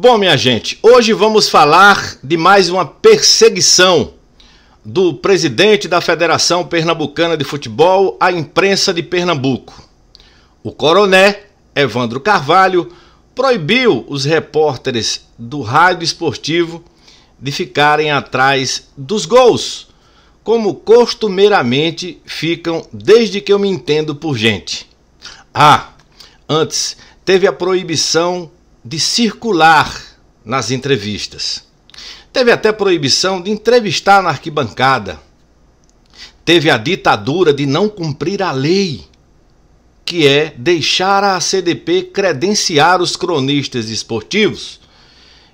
Bom, minha gente, hoje vamos falar de mais uma perseguição do presidente da Federação Pernambucana de Futebol à imprensa de Pernambuco. O coroné Evandro Carvalho proibiu os repórteres do rádio esportivo de ficarem atrás dos gols, como costumeiramente ficam desde que eu me entendo por gente. Ah, antes teve a proibição de circular nas entrevistas. Teve até proibição de entrevistar na arquibancada. Teve a ditadura de não cumprir a lei, que é deixar a CDP credenciar os cronistas esportivos.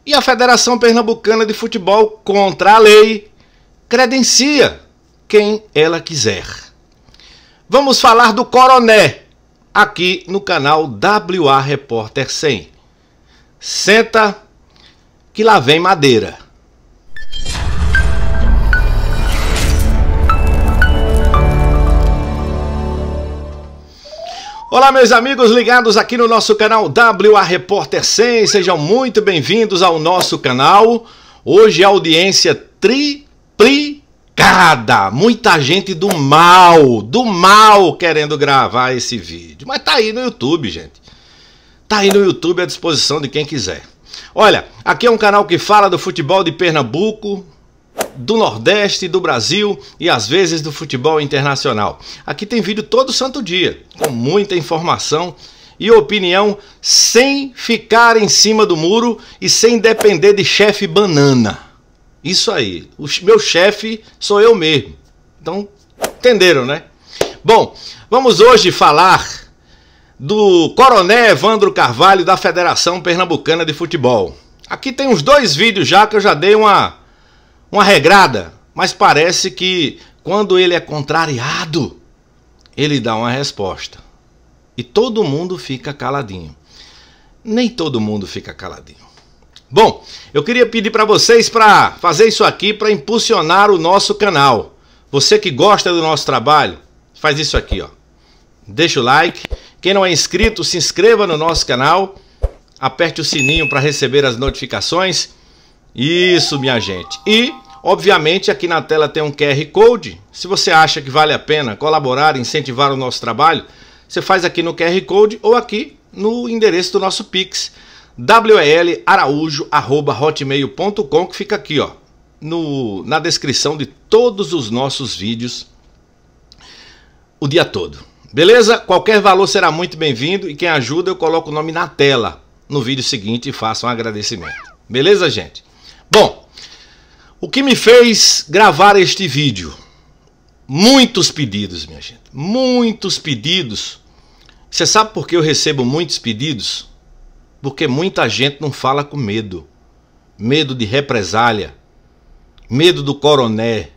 E a Federação Pernambucana de Futebol, contra a lei, credencia quem ela quiser. Vamos falar do Coroné aqui no canal WA Repórter 100. Senta, que lá vem madeira. Olá, meus amigos ligados aqui no nosso canal WA Repórter 100, sejam muito bem-vindos ao nosso canal. Hoje a audiência triplicada, muita gente do mal, do mal querendo gravar esse vídeo, mas tá aí no YouTube, gente. Tá aí no YouTube à disposição de quem quiser. Olha, aqui é um canal que fala do futebol de Pernambuco, do Nordeste, do Brasil e às vezes do futebol internacional. Aqui tem vídeo todo santo dia, com muita informação e opinião sem ficar em cima do muro e sem depender de chefe banana. Isso aí. O meu chefe sou eu mesmo. Então, entenderam, né? Bom, vamos hoje falar do coronel Evandro Carvalho da Federação Pernambucana de Futebol. Aqui tem uns dois vídeos já que eu já dei uma, uma regrada, mas parece que quando ele é contrariado, ele dá uma resposta. E todo mundo fica caladinho. Nem todo mundo fica caladinho. Bom, eu queria pedir para vocês para fazer isso aqui para impulsionar o nosso canal. Você que gosta do nosso trabalho, faz isso aqui, ó deixa o like. Quem não é inscrito, se inscreva no nosso canal, aperte o sininho para receber as notificações. Isso, minha gente. E, obviamente, aqui na tela tem um QR Code. Se você acha que vale a pena colaborar, incentivar o nosso trabalho, você faz aqui no QR Code ou aqui no endereço do nosso Pix, welaraújo.hotmail.com, que fica aqui, ó, no, na descrição de todos os nossos vídeos o dia todo. Beleza? Qualquer valor será muito bem-vindo e quem ajuda eu coloco o nome na tela no vídeo seguinte e faço um agradecimento. Beleza, gente? Bom, o que me fez gravar este vídeo? Muitos pedidos, minha gente. Muitos pedidos. Você sabe por que eu recebo muitos pedidos? Porque muita gente não fala com medo. Medo de represália, medo do coroné,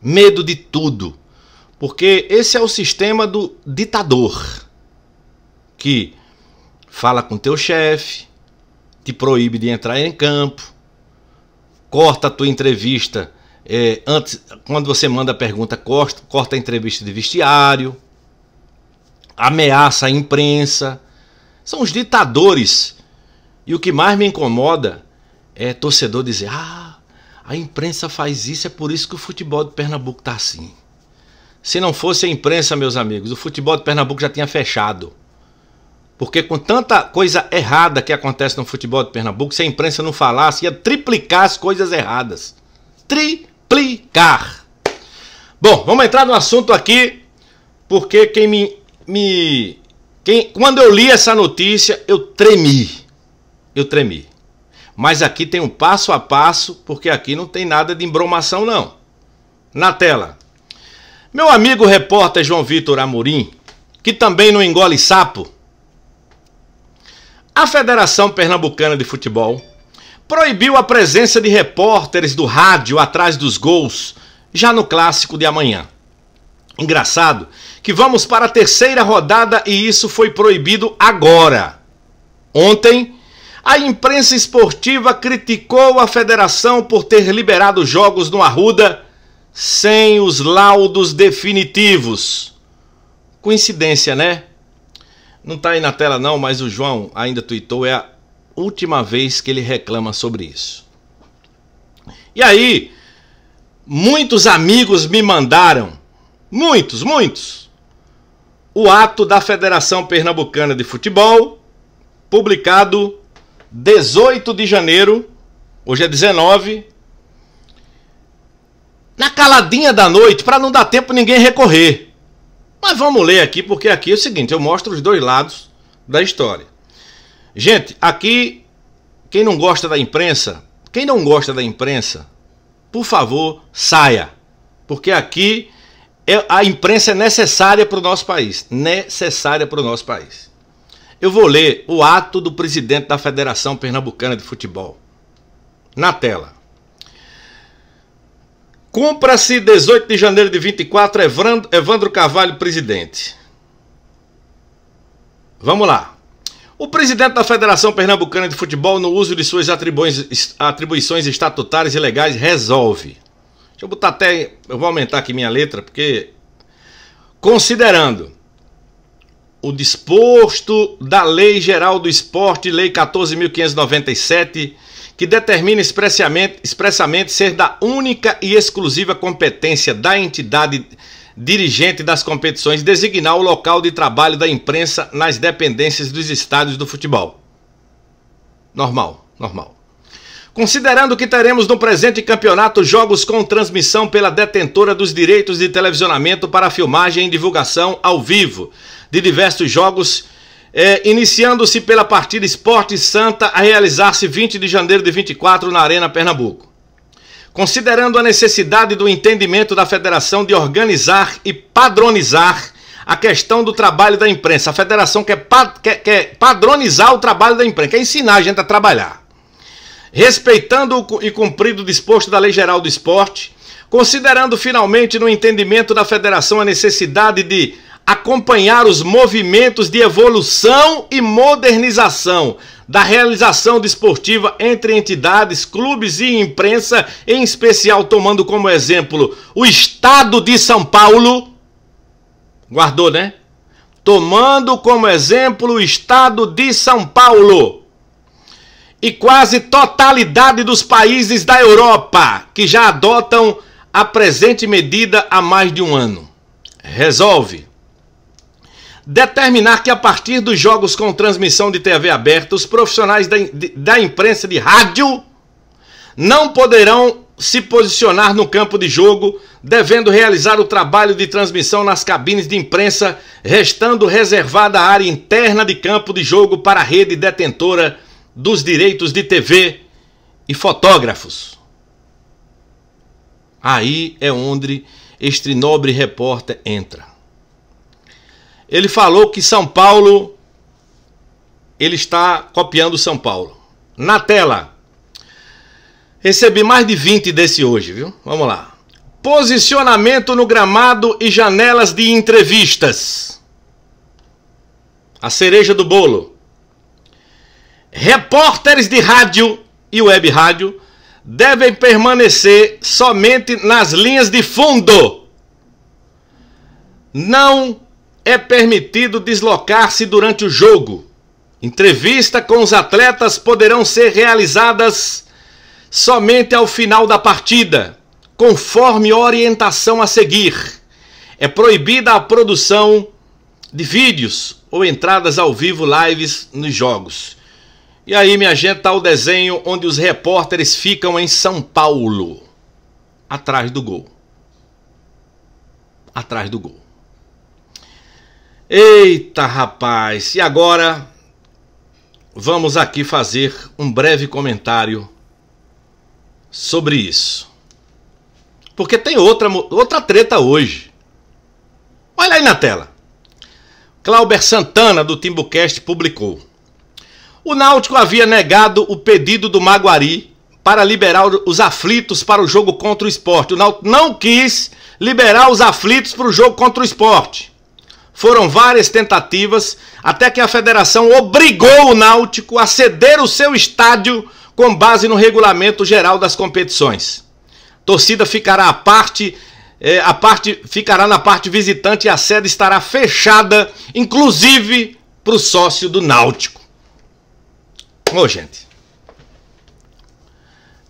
medo de tudo. Porque esse é o sistema do ditador que fala com teu chefe, te proíbe de entrar em campo, corta a tua entrevista é, antes, quando você manda a pergunta, corta, corta a entrevista de vestiário, ameaça a imprensa. São os ditadores. E o que mais me incomoda é torcedor dizer: ah, a imprensa faz isso, é por isso que o futebol de Pernambuco está assim. Se não fosse a imprensa, meus amigos, o futebol de Pernambuco já tinha fechado. Porque com tanta coisa errada que acontece no futebol de Pernambuco, se a imprensa não falasse, ia triplicar as coisas erradas. Triplicar. Bom, vamos entrar no assunto aqui, porque quem me. me quem, quando eu li essa notícia, eu tremi. Eu tremi. Mas aqui tem um passo a passo, porque aqui não tem nada de embromação, não. Na tela. Meu amigo repórter João Vitor Amorim, que também não engole sapo, a Federação Pernambucana de Futebol proibiu a presença de repórteres do rádio atrás dos gols já no clássico de amanhã. Engraçado que vamos para a terceira rodada e isso foi proibido agora. Ontem, a imprensa esportiva criticou a federação por ter liberado jogos no Arruda sem os laudos definitivos. Coincidência, né? Não tá aí na tela não, mas o João ainda tweetou, é a última vez que ele reclama sobre isso. E aí, muitos amigos me mandaram, muitos, muitos, o ato da Federação Pernambucana de Futebol, publicado 18 de janeiro, hoje é 19, na caladinha da noite, para não dar tempo ninguém recorrer. Mas vamos ler aqui, porque aqui é o seguinte, eu mostro os dois lados da história. Gente, aqui quem não gosta da imprensa, quem não gosta da imprensa, por favor, saia. Porque aqui é, a imprensa é necessária para o nosso país. Necessária para o nosso país. Eu vou ler o ato do presidente da Federação Pernambucana de Futebol. Na tela. Cumpra-se 18 de janeiro de 24, Evandro Carvalho, presidente. Vamos lá. O presidente da Federação Pernambucana de Futebol, no uso de suas atribuições estatutárias e legais, resolve. Deixa eu botar até. Eu vou aumentar aqui minha letra, porque. Considerando o disposto da Lei Geral do Esporte, Lei 14.597 que determina expressamente, expressamente ser da única e exclusiva competência da entidade dirigente das competições designar o local de trabalho da imprensa nas dependências dos estádios do futebol. Normal, normal. Considerando que teremos no presente campeonato jogos com transmissão pela detentora dos direitos de televisionamento para filmagem e divulgação ao vivo de diversos jogos é, iniciando-se pela partida Esporte Santa a realizar-se 20 de janeiro de 24 na Arena Pernambuco. Considerando a necessidade do entendimento da federação de organizar e padronizar a questão do trabalho da imprensa, a federação quer, pa quer, quer padronizar o trabalho da imprensa, quer ensinar a gente a trabalhar. Respeitando e cumprido o disposto da Lei Geral do Esporte, considerando finalmente no entendimento da federação a necessidade de acompanhar os movimentos de evolução e modernização da realização desportiva entre entidades, clubes e imprensa, em especial tomando como exemplo o estado de São Paulo. Guardou, né? Tomando como exemplo o estado de São Paulo e quase totalidade dos países da Europa que já adotam a presente medida há mais de um ano. Resolve determinar que a partir dos jogos com transmissão de TV aberta, os profissionais da, da imprensa de rádio não poderão se posicionar no campo de jogo, devendo realizar o trabalho de transmissão nas cabines de imprensa, restando reservada a área interna de campo de jogo para a rede detentora dos direitos de TV e fotógrafos. Aí é onde este nobre repórter entra. Ele falou que São Paulo ele está copiando São Paulo. Na tela. Recebi mais de 20 desse hoje, viu? Vamos lá. Posicionamento no gramado e janelas de entrevistas. A cereja do bolo. Repórteres de rádio e web rádio devem permanecer somente nas linhas de fundo. Não é permitido deslocar-se durante o jogo. Entrevista com os atletas poderão ser realizadas somente ao final da partida, conforme orientação a seguir. É proibida a produção de vídeos ou entradas ao vivo lives nos jogos. E aí, minha gente, tá o desenho onde os repórteres ficam em São Paulo, atrás do gol. Atrás do gol. Eita rapaz! E agora vamos aqui fazer um breve comentário sobre isso. Porque tem outra, outra treta hoje. Olha aí na tela. Clauber Santana, do Timbucast, publicou. O Náutico havia negado o pedido do Maguari para liberar os aflitos para o jogo contra o esporte. O Náutico não quis liberar os aflitos para o jogo contra o esporte. Foram várias tentativas até que a federação obrigou o Náutico a ceder o seu estádio com base no regulamento geral das competições. A torcida ficará à parte, a eh, parte ficará na parte visitante e a sede estará fechada, inclusive para o sócio do Náutico. Ô, gente.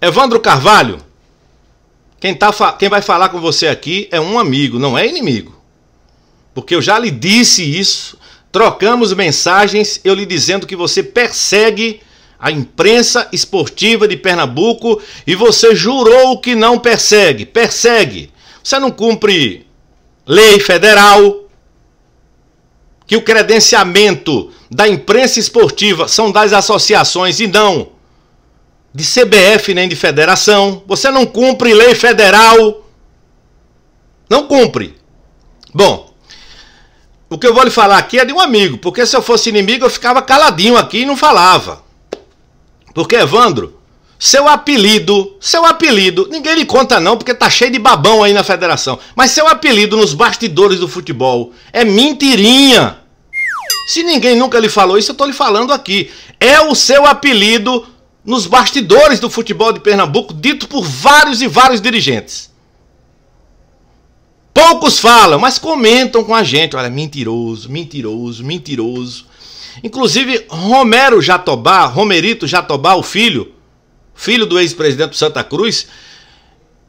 Evandro Carvalho, quem, tá, quem vai falar com você aqui é um amigo, não é inimigo porque eu já lhe disse isso, trocamos mensagens, eu lhe dizendo que você persegue a imprensa esportiva de Pernambuco e você jurou que não persegue. Persegue. Você não cumpre lei federal, que o credenciamento da imprensa esportiva são das associações e não de CBF nem de federação. Você não cumpre lei federal. Não cumpre. Bom, o que eu vou lhe falar aqui é de um amigo, porque se eu fosse inimigo eu ficava caladinho aqui e não falava. Porque, Evandro, seu apelido, seu apelido, ninguém lhe conta não, porque tá cheio de babão aí na federação. Mas seu apelido nos bastidores do futebol é mentirinha. Se ninguém nunca lhe falou isso, eu tô lhe falando aqui. É o seu apelido nos bastidores do futebol de Pernambuco, dito por vários e vários dirigentes. Poucos falam, mas comentam com a gente. Olha, mentiroso, mentiroso, mentiroso. Inclusive, Romero Jatobá, Romerito Jatobá, o filho, filho do ex-presidente do Santa Cruz,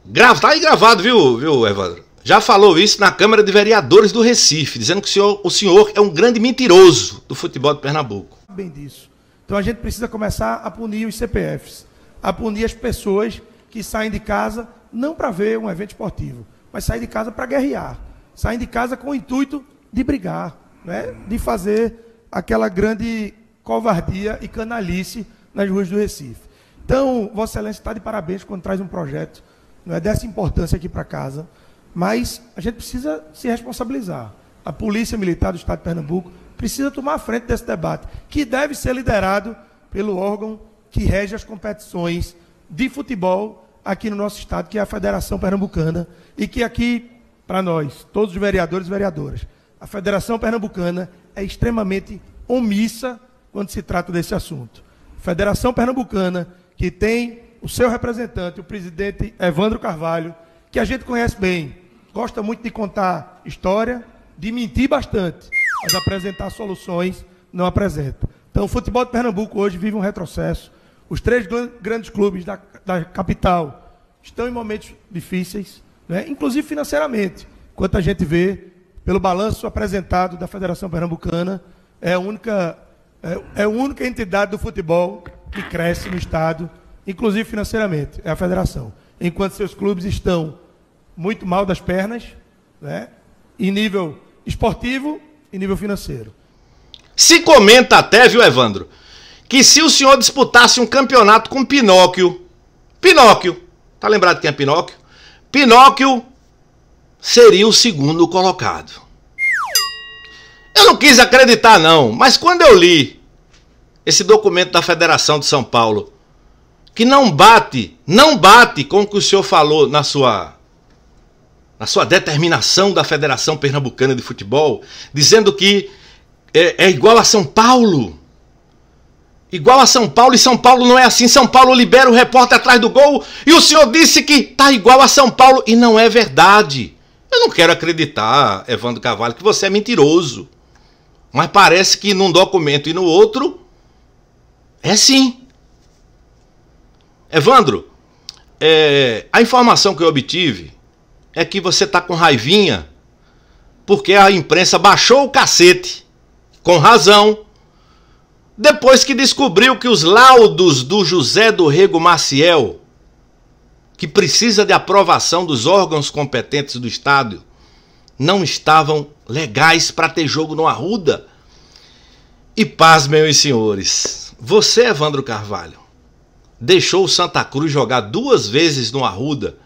grava, tá aí gravado, viu, viu, Evandro? Já falou isso na Câmara de Vereadores do Recife, dizendo que o senhor, o senhor é um grande mentiroso do futebol de Pernambuco. Bem disso. Então a gente precisa começar a punir os CPFs, a punir as pessoas que saem de casa não para ver um evento esportivo, mas saem de casa para guerrear. Saem de casa com o intuito de brigar, né? de fazer aquela grande covardia e canalice nas ruas do Recife. Então, Vossa Excelência está de parabéns quando traz um projeto não é dessa importância aqui para casa, mas a gente precisa se responsabilizar. A Polícia Militar do Estado de Pernambuco precisa tomar a frente desse debate, que deve ser liderado pelo órgão que rege as competições de futebol aqui no nosso estado, que é a Federação Pernambucana, e que aqui, para nós, todos os vereadores e vereadoras, a Federação Pernambucana é extremamente omissa quando se trata desse assunto. Federação Pernambucana, que tem o seu representante, o presidente Evandro Carvalho, que a gente conhece bem, gosta muito de contar história, de mentir bastante, mas apresentar soluções não apresenta. Então, o futebol de Pernambuco hoje vive um retrocesso os três grandes clubes da, da capital estão em momentos difíceis, né? inclusive financeiramente. Quanto a gente vê, pelo balanço apresentado da Federação Pernambucana, é a única, é, é a única entidade do futebol que cresce no Estado, inclusive financeiramente, é a Federação. Enquanto seus clubes estão muito mal das pernas, né? em nível esportivo e nível financeiro. Se comenta até, viu, Evandro? que se o senhor disputasse um campeonato com Pinóquio, Pinóquio, tá lembrado quem é Pinóquio? Pinóquio seria o segundo colocado. Eu não quis acreditar não, mas quando eu li esse documento da Federação de São Paulo, que não bate, não bate com o que o senhor falou na sua na sua determinação da Federação Pernambucana de Futebol, dizendo que é, é igual a São Paulo. Igual a São Paulo, e São Paulo não é assim. São Paulo libera o repórter atrás do gol e o senhor disse que tá igual a São Paulo e não é verdade. Eu não quero acreditar, Evandro Cavalho, que você é mentiroso. Mas parece que num documento e no outro é sim. Evandro, é, a informação que eu obtive é que você tá com raivinha porque a imprensa baixou o cacete, com razão, depois que descobriu que os laudos do José do Rego Maciel, que precisa de aprovação dos órgãos competentes do Estado, não estavam legais para ter jogo no Arruda. E paz, meus senhores, você, Evandro Carvalho, deixou o Santa Cruz jogar duas vezes no Arruda,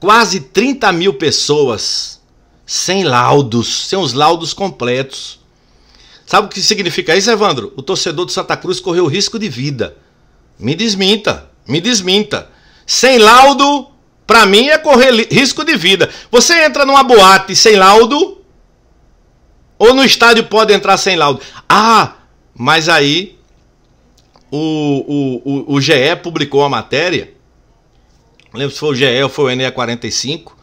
quase 30 mil pessoas sem laudos, sem os laudos completos. Sabe o que significa isso, Evandro? O torcedor do Santa Cruz correu risco de vida. Me desminta, me desminta. Sem laudo, para mim é correr risco de vida. Você entra numa boate sem laudo, ou no estádio pode entrar sem laudo. Ah, mas aí o, o, o, o GE publicou a matéria, lembro se foi o GE ou foi o ENEA 45,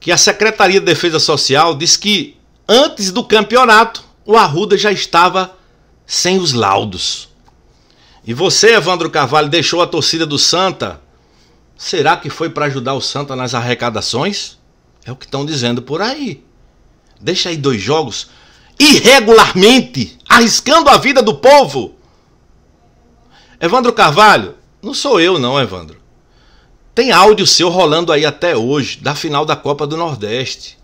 que a Secretaria de Defesa Social diz que antes do campeonato o Arruda já estava sem os laudos. E você, Evandro Carvalho, deixou a torcida do Santa. Será que foi para ajudar o Santa nas arrecadações? É o que estão dizendo por aí. Deixa aí dois jogos irregularmente, arriscando a vida do povo. Evandro Carvalho, não sou eu não, Evandro. Tem áudio seu rolando aí até hoje, da final da Copa do Nordeste.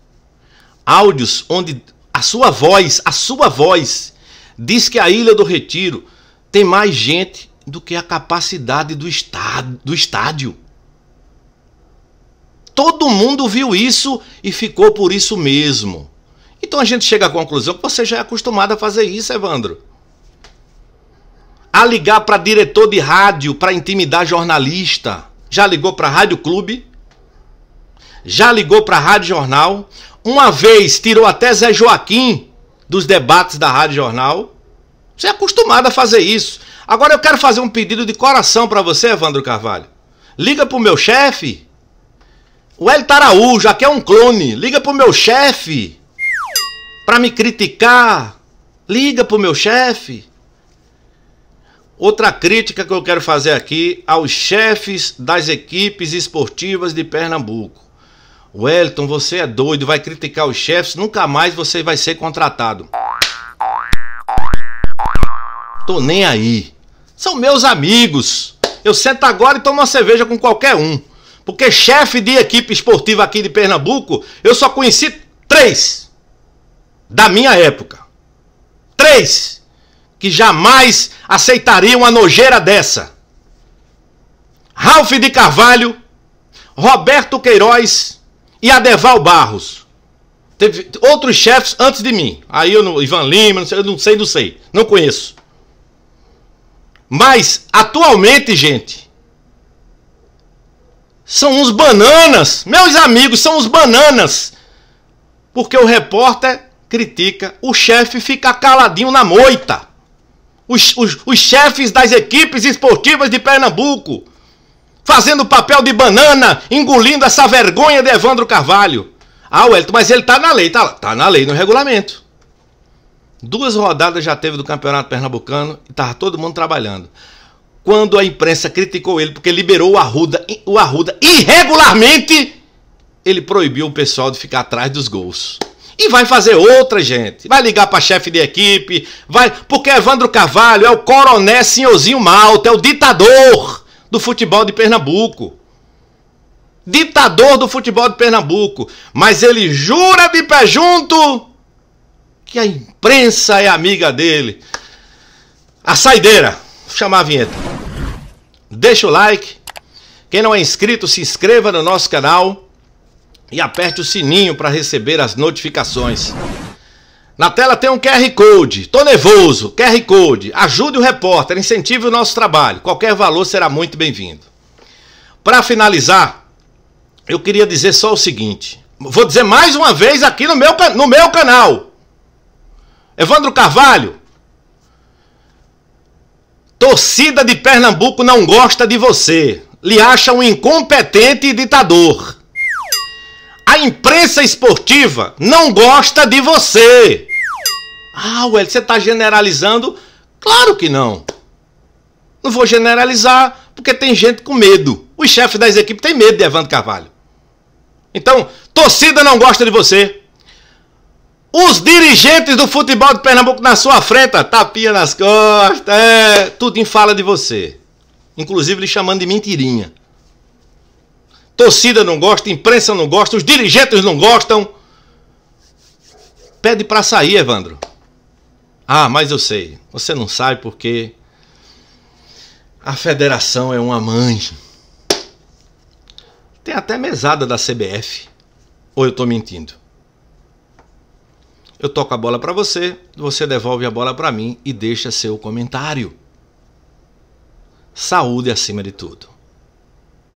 Áudios onde a sua voz, a sua voz, diz que a Ilha do Retiro tem mais gente do que a capacidade do, estado, do estádio. Todo mundo viu isso e ficou por isso mesmo. Então a gente chega à conclusão que você já é acostumado a fazer isso, Evandro. A ligar para diretor de rádio para intimidar jornalista. Já ligou para Rádio Clube? Já ligou para Rádio Jornal? Uma vez tirou até Zé Joaquim dos debates da Rádio Jornal. Você é acostumado a fazer isso. Agora eu quero fazer um pedido de coração para você, Evandro Carvalho. Liga pro meu chefe. O El Taraú, já que é um clone, liga pro meu chefe para me criticar. Liga pro meu chefe. Outra crítica que eu quero fazer aqui aos chefes das equipes esportivas de Pernambuco. Wellington, você é doido, vai criticar os chefes, nunca mais você vai ser contratado. Tô nem aí. São meus amigos. Eu sento agora e tomo uma cerveja com qualquer um. Porque chefe de equipe esportiva aqui de Pernambuco, eu só conheci três da minha época. Três que jamais aceitariam uma nojeira dessa. Ralph de Carvalho, Roberto Queiroz e Adeval Barros. Teve outros chefes antes de mim. Aí eu não, Ivan Lima, não sei, não sei, não sei. Não conheço. Mas atualmente, gente, são uns bananas. Meus amigos, são uns bananas. Porque o repórter critica, o chefe fica caladinho na moita. Os, os, os chefes das equipes esportivas de Pernambuco fazendo papel de banana, engolindo essa vergonha de Evandro Carvalho. Ah, Wellington, mas ele tá na lei, tá, tá na lei, no regulamento. Duas rodadas já teve do Campeonato Pernambucano e tava todo mundo trabalhando. Quando a imprensa criticou ele porque liberou o Arruda, o Arruda irregularmente, ele proibiu o pessoal de ficar atrás dos gols. E vai fazer outra, gente. Vai ligar para chefe de equipe, vai, porque Evandro Carvalho é o coroné senhorzinho malta, é o ditador do futebol de Pernambuco. Ditador do futebol de Pernambuco. Mas ele jura de pé junto que a imprensa é amiga dele. A saideira. Vou chamar a vinheta. Deixa o like. Quem não é inscrito, se inscreva no nosso canal e aperte o sininho para receber as notificações. Na tela tem um QR Code. Tô nervoso. QR Code. Ajude o repórter, incentive o nosso trabalho. Qualquer valor será muito bem-vindo. Para finalizar, eu queria dizer só o seguinte. Vou dizer mais uma vez aqui no meu, no meu canal. Evandro Carvalho. Torcida de Pernambuco não gosta de você. Lhe acha um incompetente e ditador. A imprensa esportiva não gosta de você. Ah, Wellington, você está generalizando? Claro que não. Não vou generalizar, porque tem gente com medo. Os chefes das equipes têm medo de Evandro Carvalho. Então, torcida não gosta de você. Os dirigentes do futebol de Pernambuco na sua frente, tapinha nas costas, é, tudo em fala de você. Inclusive lhe chamando de mentirinha torcida não gosta, imprensa não gosta, os dirigentes não gostam. Pede para sair, Evandro. Ah, mas eu sei, você não sabe porque a federação é uma mãe. Tem até mesada da CBF. Ou eu estou mentindo? Eu toco a bola para você, você devolve a bola para mim e deixa seu comentário. Saúde acima de tudo.